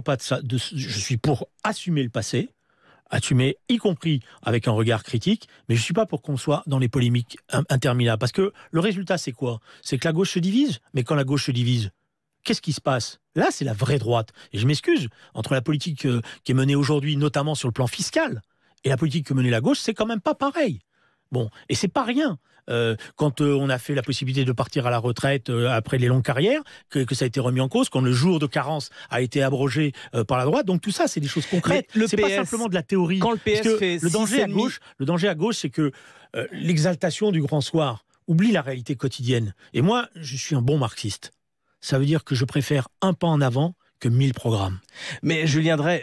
pas de ça, je suis pour assumer le passé, assumer, y compris avec un regard critique, mais je ne suis pas pour qu'on soit dans les polémiques interminables. Parce que le résultat, c'est quoi C'est que la gauche se divise, mais quand la gauche se divise, qu'est-ce qui se passe Là, c'est la vraie droite. Et je m'excuse, entre la politique euh, qui est menée aujourd'hui, notamment sur le plan fiscal, et la politique que menait la gauche, c'est quand même pas pareil. Bon, et c'est pas rien. Euh, quand euh, on a fait la possibilité de partir à la retraite euh, après les longues carrières, que, ça a été remis en cause, quand le jour de carence a été abrogé par la droite. Donc tout ça, c'est des choses concrètes. C'est pas simplement de la théorie. Quand le le danger à gauche, le danger à gauche, c'est que l'exaltation du grand soir oublie la réalité quotidienne. Et moi, je suis un bon marxiste. Ça veut dire que je préfère un pas en avant que mille programmes. Mais Julien Drey.